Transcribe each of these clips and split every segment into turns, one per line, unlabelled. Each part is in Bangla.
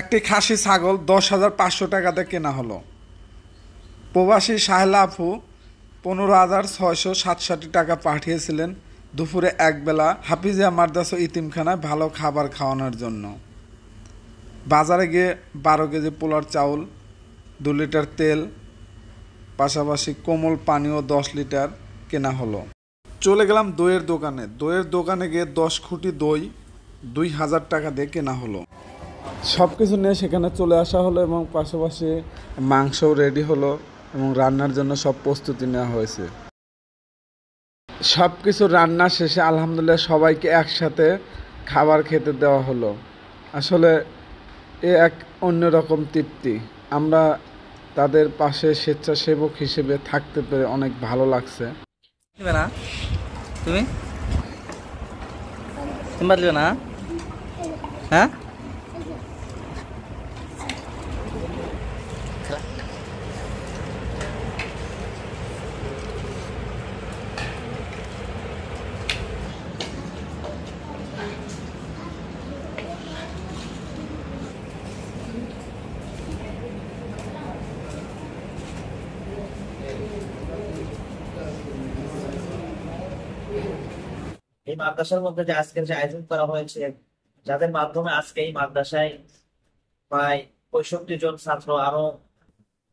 একটি খাসি ছাগল দশ হাজার পাঁচশো টাকাতে কেনা হলো প্রবাসী সাহেলা আফু পনেরো হাজার ছয়শো সাতষট্টি টাকা পাঠিয়েছিলেন দুপুরে একবেলা হাফিজিয়া ও ইতিমখানায় ভালো খাবার খাওয়ানোর জন্য বাজারে গিয়ে বারো কেজি পোলার চাউল দু লিটার তেল পাশাপাশি কোমল পানীয় দশ লিটার কেনা হলো চলে গেলাম দইয়ের দোকানে দইয়ের দোকানে গিয়ে দশ খুঁটি দই দুই হাজার টাকা দিয়ে কেনা হলো সব কিছু নিয়ে সেখানে চলে আসা হলো এবং পাশাপাশি মাংসও রেডি হলো এবং রান্নার জন্য সব প্রস্তুতি নেওয়া হয়েছে সব কিছু রান্না শেষে আলহামদুলিল্লাহ সবাইকে একসাথে খাবার খেতে দেওয়া হলো আসলে এ এক অন্যরকম তৃপ্তি আমরা তাদের পাশে স্বেচ্ছাসেবক হিসেবে থাকতে পেরে অনেক ভালো লাগছে
তুমি না হ্যাঁ
এই মাদ্রাসার মধ্যে যে আজকের যে আয়োজন করা হয়েছে যাদের মাধ্যমে আজকে এই মাদ্রাসায় প্রায় পঁয়ষট্টি জন ছাত্র আরো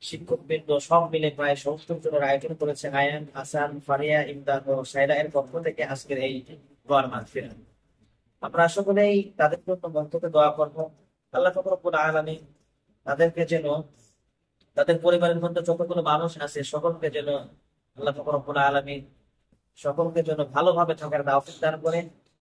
শিক্ষক বৃন্দ সব মিলে প্রায় সত্তর জনের আয়োজন করেছে আয়ান হাসান ফারিয়া ইমদাদ ও সাইরা এর পক্ষ থেকে আজকের এই দোয়ার মাহফিল আমরা সকলেই তাদের জন্য মন থেকে দোয়া করবো আল্লাহ ফকরবুল আলমী তাদেরকে যেন তাদের পরিবারের মধ্যে যতগুলো মানুষ আছে সকলকে যেন আল্লাহ ফকরবুল আলমী সকলকে যেন ভালোভাবে থাকার দাওয়া দান করে